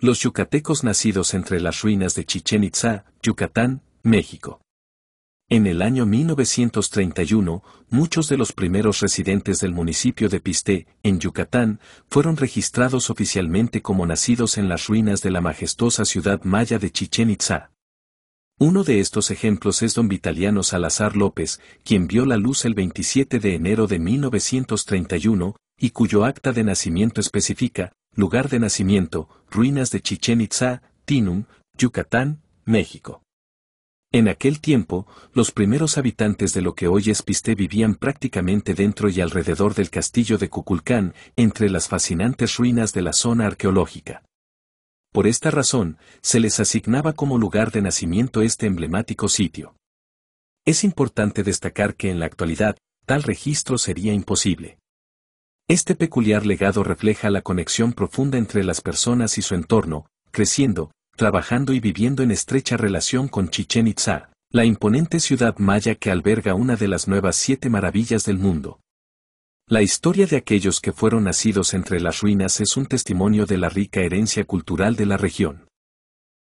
Los yucatecos nacidos entre las ruinas de Chichen Itza, Yucatán, México. En el año 1931, muchos de los primeros residentes del municipio de Pisté, en Yucatán, fueron registrados oficialmente como nacidos en las ruinas de la majestuosa ciudad maya de Chichen Itzá. Uno de estos ejemplos es don Vitaliano Salazar López, quien vio la luz el 27 de enero de 1931, y cuyo acta de nacimiento especifica, lugar de nacimiento, ruinas de Chichen Itza, Tinum, Yucatán, México. En aquel tiempo, los primeros habitantes de lo que hoy es Pisté vivían prácticamente dentro y alrededor del castillo de Cuculcán, entre las fascinantes ruinas de la zona arqueológica. Por esta razón, se les asignaba como lugar de nacimiento este emblemático sitio. Es importante destacar que en la actualidad, tal registro sería imposible. Este peculiar legado refleja la conexión profunda entre las personas y su entorno, creciendo, trabajando y viviendo en estrecha relación con Chichen Itza, la imponente ciudad maya que alberga una de las nuevas siete maravillas del mundo. La historia de aquellos que fueron nacidos entre las ruinas es un testimonio de la rica herencia cultural de la región.